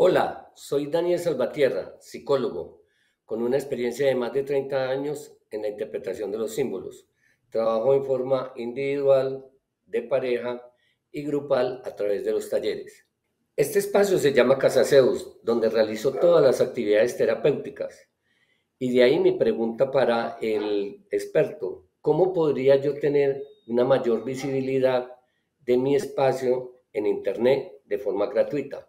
Hola, soy Daniel Salvatierra, psicólogo, con una experiencia de más de 30 años en la interpretación de los símbolos. Trabajo en forma individual, de pareja y grupal a través de los talleres. Este espacio se llama Casa Zeus, donde realizo todas las actividades terapéuticas. Y de ahí mi pregunta para el experto, ¿cómo podría yo tener una mayor visibilidad de mi espacio en Internet de forma gratuita?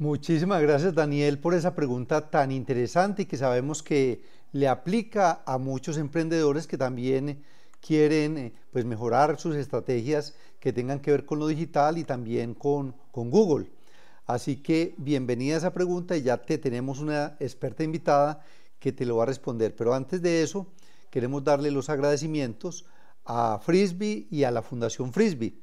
Muchísimas gracias Daniel por esa pregunta tan interesante y que sabemos que le aplica a muchos emprendedores que también eh, quieren eh, pues, mejorar sus estrategias que tengan que ver con lo digital y también con, con Google. Así que bienvenida a esa pregunta y ya te tenemos una experta invitada que te lo va a responder. Pero antes de eso, queremos darle los agradecimientos a Frisbee y a la Fundación Frisbee.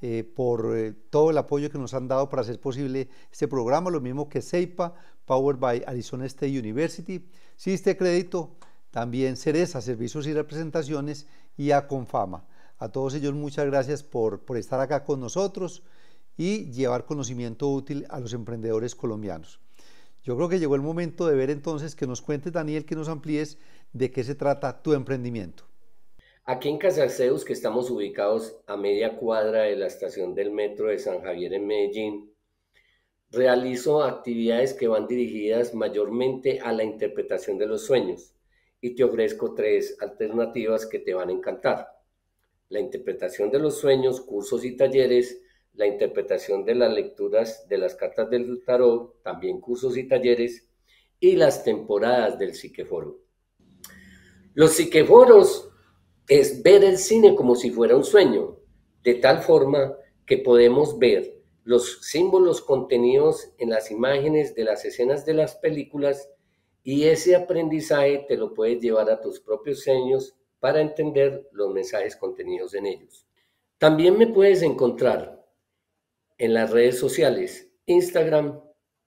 Eh, por eh, todo el apoyo que nos han dado para hacer posible este programa, lo mismo que CEIPA, Powered by Arizona State University, Siste Crédito, también Cereza, Servicios y Representaciones y a Confama. A todos ellos muchas gracias por, por estar acá con nosotros y llevar conocimiento útil a los emprendedores colombianos. Yo creo que llegó el momento de ver entonces que nos cuente Daniel, que nos amplíes de qué se trata tu emprendimiento. Aquí en Ceus, que estamos ubicados a media cuadra de la estación del metro de San Javier en Medellín, realizo actividades que van dirigidas mayormente a la interpretación de los sueños y te ofrezco tres alternativas que te van a encantar. La interpretación de los sueños, cursos y talleres, la interpretación de las lecturas de las cartas del tarot, también cursos y talleres, y las temporadas del psiqueforo. Los psiqueforos es ver el cine como si fuera un sueño, de tal forma que podemos ver los símbolos contenidos en las imágenes de las escenas de las películas y ese aprendizaje te lo puedes llevar a tus propios sueños para entender los mensajes contenidos en ellos. También me puedes encontrar en las redes sociales, Instagram,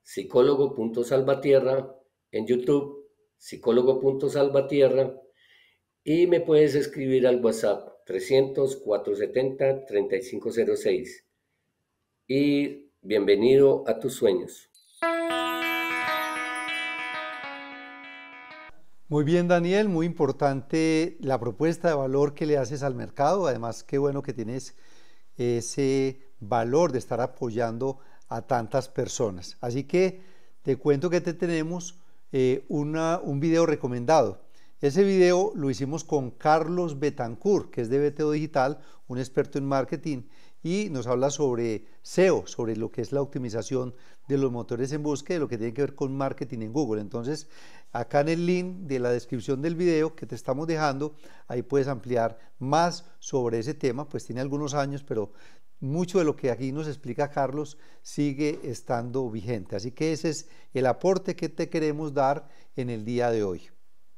psicólogo.salvatierra, en YouTube, psicólogo.salvatierra, y me puedes escribir al WhatsApp 300-470-3506. Y bienvenido a tus sueños. Muy bien, Daniel, muy importante la propuesta de valor que le haces al mercado. Además, qué bueno que tienes ese valor de estar apoyando a tantas personas. Así que te cuento que te tenemos eh, un video recomendado. Ese video lo hicimos con Carlos Betancourt, que es de BTO Digital, un experto en marketing, y nos habla sobre SEO, sobre lo que es la optimización de los motores en búsqueda, lo que tiene que ver con marketing en Google. Entonces, acá en el link de la descripción del video que te estamos dejando, ahí puedes ampliar más sobre ese tema, pues tiene algunos años, pero mucho de lo que aquí nos explica Carlos sigue estando vigente. Así que ese es el aporte que te queremos dar en el día de hoy.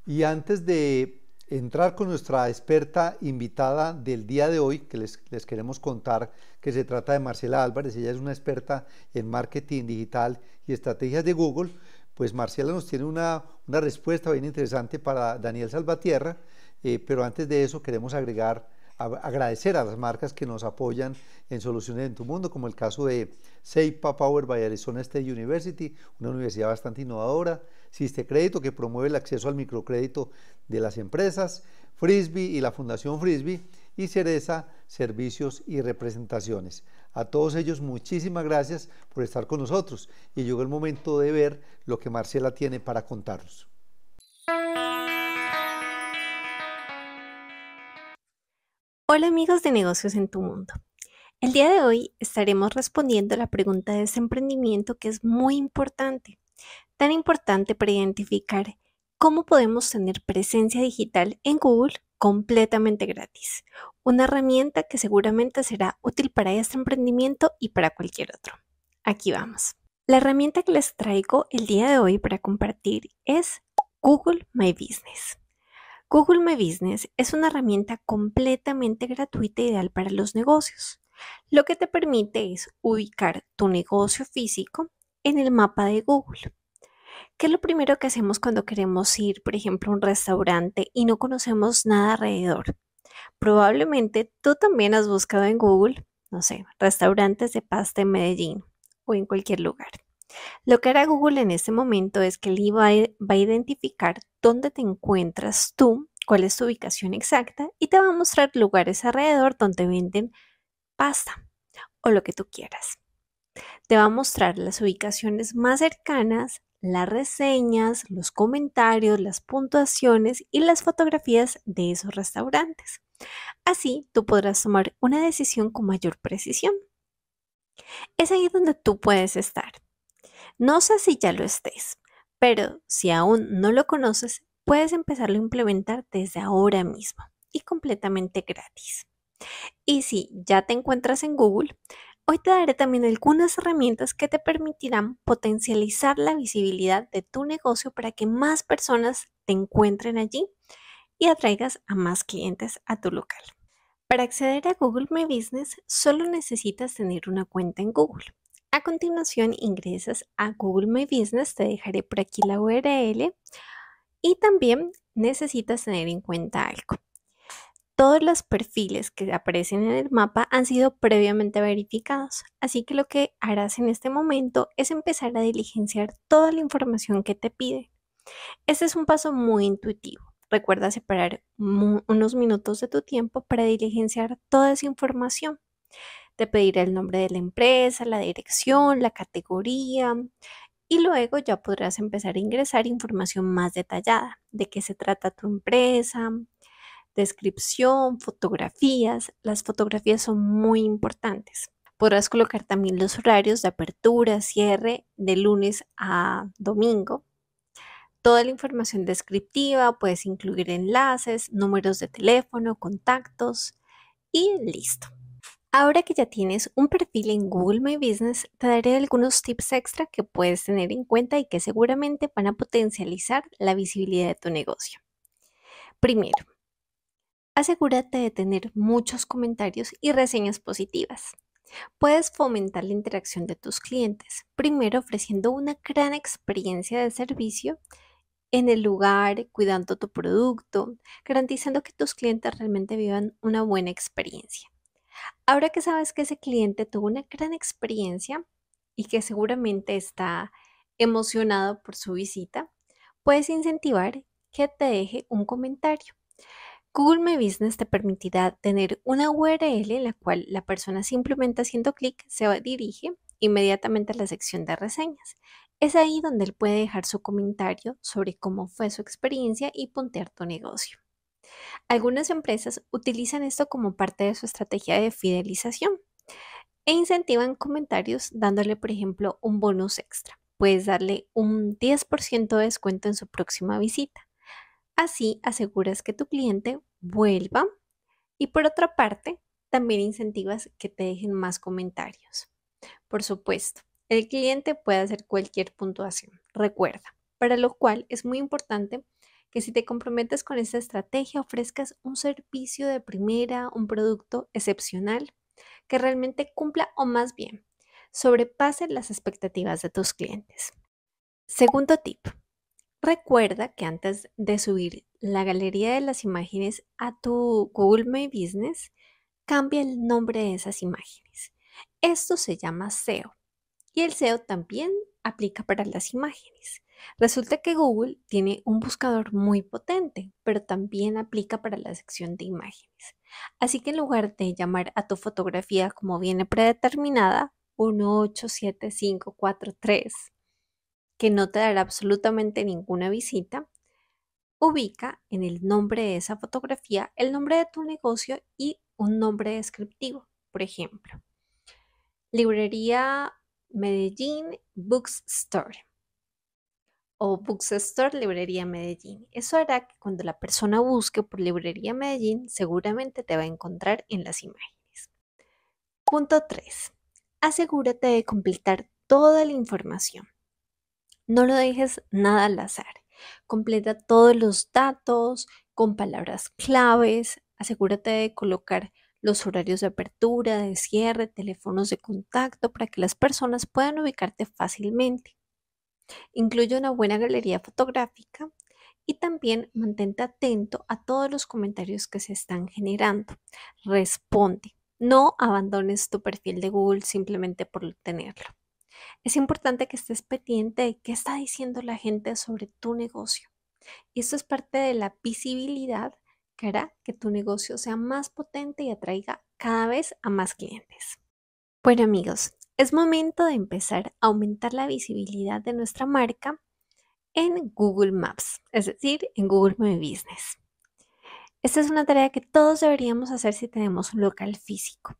Y antes de entrar con nuestra experta invitada del día de hoy, que les, queremos contar que se trata de Marcela Álvarez, ella es una experta en marketing digital y estrategias de Google, pues Marcela nos tiene una, respuesta bien interesante para Daniel Salvatierra, eh, pero antes de eso queremos agregar agradecer a las marcas que nos apoyan en Soluciones en tu Mundo, como el caso de SEIPA Power by Arizona State University, una universidad bastante innovadora, Siste Crédito, que promueve el acceso al microcrédito de las empresas, Frisbee y la Fundación Frisbee, y Cereza Servicios y Representaciones. A todos ellos muchísimas gracias por estar con nosotros y llegó el momento de ver lo que Marcela tiene para contarnos. Hola amigos de negocios en tu mundo. El día de hoy estaremos respondiendo a la pregunta de ese emprendimiento que es muy importante, tan importante para identificar cómo podemos tener presencia digital en Google completamente gratis, una herramienta que seguramente será útil para este emprendimiento y para cualquier otro. Aquí vamos. La herramienta que les traigo el día de hoy para compartir es Google My Business. Google My Business es una herramienta completamente gratuita e ideal para los negocios. Lo que te permite es ubicar tu negocio físico en el mapa de Google. ¿Qué es lo primero que hacemos cuando queremos ir, por ejemplo, a un restaurante y no conocemos nada alrededor? Probablemente tú también has buscado en Google, no sé, restaurantes de pasta en Medellín o en cualquier lugar. Lo que hará Google en este momento es que él va a identificar dónde te encuentras tú, cuál es tu ubicación exacta y te va a mostrar lugares alrededor donde venden pasta o lo que tú quieras. Te va a mostrar las ubicaciones más cercanas, las reseñas, los comentarios, las puntuaciones y las fotografías de esos restaurantes. Así tú podrás tomar una decisión con mayor precisión. Es ahí donde tú puedes estar. No sé si ya lo estés, pero si aún no lo conoces, puedes empezarlo a implementar desde ahora mismo y completamente gratis. Y si ya te encuentras en Google, hoy te daré también algunas herramientas que te permitirán potencializar la visibilidad de tu negocio para que más personas te encuentren allí y atraigas a más clientes a tu local. Para acceder a Google My Business, solo necesitas tener una cuenta en Google. A continuación ingresas a Google My Business, te dejaré por aquí la URL y también necesitas tener en cuenta algo. Todos los perfiles que aparecen en el mapa han sido previamente verificados, así que lo que harás en este momento es empezar a diligenciar toda la información que te pide. Este es un paso muy intuitivo. Recuerda separar unos minutos de tu tiempo para diligenciar toda esa información. Te pedirá el nombre de la empresa, la dirección, la categoría y luego ya podrás empezar a ingresar información más detallada de qué se trata tu empresa, descripción, fotografías. Las fotografías son muy importantes. Podrás colocar también los horarios de apertura, cierre de lunes a domingo. Toda la información descriptiva, puedes incluir enlaces, números de teléfono, contactos y listo. Ahora que ya tienes un perfil en Google My Business, te daré algunos tips extra que puedes tener en cuenta y que seguramente van a potencializar la visibilidad de tu negocio. Primero, asegúrate de tener muchos comentarios y reseñas positivas. Puedes fomentar la interacción de tus clientes, primero ofreciendo una gran experiencia de servicio en el lugar, cuidando tu producto, garantizando que tus clientes realmente vivan una buena experiencia. Ahora que sabes que ese cliente tuvo una gran experiencia y que seguramente está emocionado por su visita, puedes incentivar que te deje un comentario. Google My Business te permitirá tener una URL en la cual la persona simplemente haciendo clic se dirige inmediatamente a la sección de reseñas. Es ahí donde él puede dejar su comentario sobre cómo fue su experiencia y puntear tu negocio. Algunas empresas utilizan esto como parte de su estrategia de fidelización e incentivan comentarios dándole, por ejemplo, un bonus extra. Puedes darle un 10% de descuento en su próxima visita. Así aseguras que tu cliente vuelva y por otra parte, también incentivas que te dejen más comentarios. Por supuesto, el cliente puede hacer cualquier puntuación, recuerda, para lo cual es muy importante que si te comprometes con esta estrategia ofrezcas un servicio de primera, un producto excepcional que realmente cumpla o más bien sobrepase las expectativas de tus clientes. Segundo tip, recuerda que antes de subir la galería de las imágenes a tu Google My Business, cambia el nombre de esas imágenes. Esto se llama SEO y el SEO también aplica para las imágenes. Resulta que Google tiene un buscador muy potente, pero también aplica para la sección de imágenes. Así que en lugar de llamar a tu fotografía como viene predeterminada, 187543, que no te dará absolutamente ninguna visita, ubica en el nombre de esa fotografía el nombre de tu negocio y un nombre descriptivo, por ejemplo. Librería Medellín Store o Bookstore Librería Medellín. Eso hará que cuando la persona busque por Librería Medellín, seguramente te va a encontrar en las imágenes. Punto 3. Asegúrate de completar toda la información. No lo dejes nada al azar. Completa todos los datos con palabras claves. Asegúrate de colocar los horarios de apertura, de cierre, teléfonos de contacto para que las personas puedan ubicarte fácilmente. Incluye una buena galería fotográfica y también mantente atento a todos los comentarios que se están generando. Responde. No abandones tu perfil de Google simplemente por tenerlo. Es importante que estés pendiente de qué está diciendo la gente sobre tu negocio. Y esto es parte de la visibilidad que hará que tu negocio sea más potente y atraiga cada vez a más clientes. Bueno amigos, es momento de empezar a aumentar la visibilidad de nuestra marca en Google Maps, es decir, en Google My Business. Esta es una tarea que todos deberíamos hacer si tenemos un local físico.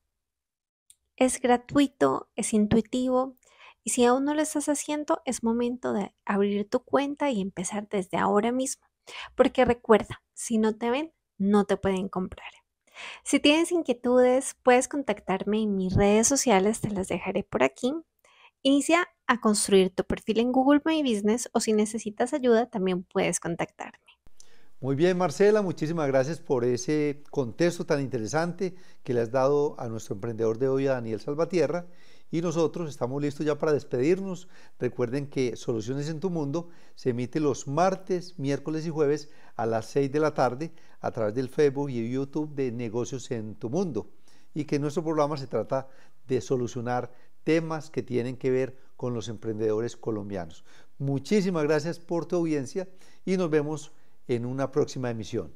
Es gratuito, es intuitivo y si aún no lo estás haciendo, es momento de abrir tu cuenta y empezar desde ahora mismo. Porque recuerda, si no te ven, no te pueden comprar. Si tienes inquietudes, puedes contactarme en mis redes sociales, te las dejaré por aquí. Inicia a construir tu perfil en Google My Business o si necesitas ayuda, también puedes contactarme. Muy bien, Marcela, muchísimas gracias por ese contexto tan interesante que le has dado a nuestro emprendedor de hoy, a Daniel Salvatierra. Y nosotros estamos listos ya para despedirnos. Recuerden que Soluciones en tu Mundo se emite los martes, miércoles y jueves a las 6 de la tarde a través del Facebook y YouTube de Negocios en tu Mundo. Y que nuestro programa se trata de solucionar temas que tienen que ver con los emprendedores colombianos. Muchísimas gracias por tu audiencia y nos vemos en una próxima emisión.